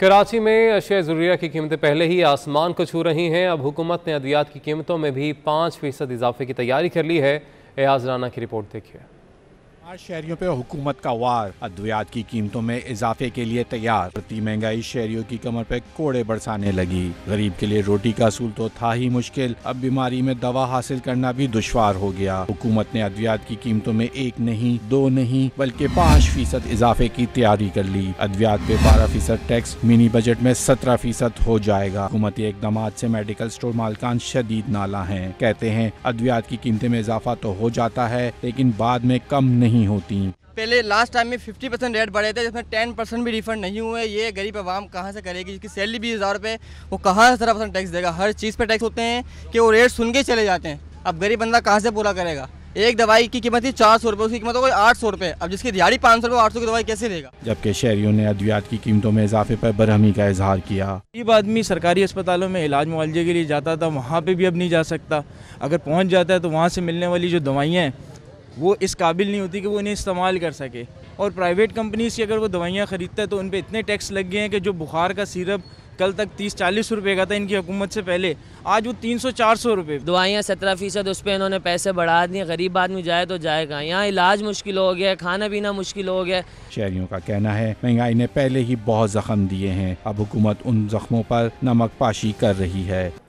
कराची में अशिया ज़रूरिया की कीमतें पहले ही आसमान को छू रही हैं अब हुकूमत ने अद्वियात की कीमतों में भी पाँच फीसद इजाफे की तैयारी कर ली है एयाज राना की रिपोर्ट देखिए आज शहरियों पर हुकूमत का वार अद्वियात की कीमतों में इजाफे के लिए तैयार प्रति महंगाई शहरियों की कमर पर कोड़े बरसाने लगी गरीब के लिए रोटी का असूल तो था ही मुश्किल अब बीमारी में दवा हासिल करना भी दुशवार हो गया हुकूमत ने अद्वियात की कीमतों में एक नहीं दो नहीं बल्कि पाँच फीसद इजाफे की तैयारी कर ली अद्वियात पे बारह फीसद टैक्स मिनी बजट में सत्रह फीसद हो जाएगा हुकूमती इकदाम ऐसी मेडिकल स्टोर मालकान शदीद नाला है कहते हैं अद्वियात की कीमतें में इजाफा तो हो जाता है लेकिन बाद में कम नहीं नहीं होती पहले लास्ट टाइम में 50 परसेंट रेट बढ़े थे जिसमें 10 परसेंट भी रिफंड नहीं हुए ये गरीब आवाम कहाँ से करेगी जिसकी सैलरी बीस हज़ार रुपये वो कहाँ से सत्रह परसेंट टैक्स देगा हर चीज़ पे टैक्स होते हैं कि वो रेट सुन के चले जाते हैं अब गरीब बंदा कहाँ से पूरा करेगा एक दवाई की कीमत थी चार सौ रुपये उसकी कीमत हो आठ सौ रुपये अब जिसकी दिहाड़ी पाँच सौ रुपये आठ सौ की दवाई कैसे देगा जबकि शहरियों ने अद्वियात की कीमतों में इजाफे पर बरहमी का इजहार किया गरीब आदमी सरकारी अस्पतालों में इलाज मुआवजे के लिए जाता था वहाँ पर भी अब नहीं जा सकता अगर पहुँच जाता है तो वहाँ से मिलने वाली जो दवाइयाँ हैं वो इस काबिल नहीं होती कि वो इन्हें इस्तेमाल कर सके और प्राइवेट कंपनीज़ की अगर वो दवाइयाँ ख़रीदता है तो उन पर इतने टैक्स लग गए हैं कि जो बुखार का सिरप कल तक तीस चालीस रुपए का था इनकी हुकूमत से पहले आज वो तीन सौ चार सौ रुपये दवाइयाँ सत्रह फ़ीसद उस पर इन्होंने पैसे बढ़ा दिए गरीब आदमी जाए तो जाएगा यहाँ इलाज मुश्किल हो गया खाना पीना मुश्किल हो गया शहरियों का कहना है महंगाई ने पहले ही बहुत जख्म दिए हैं अब हुकूमत उन जख्मों पर नमक पाशी कर रही है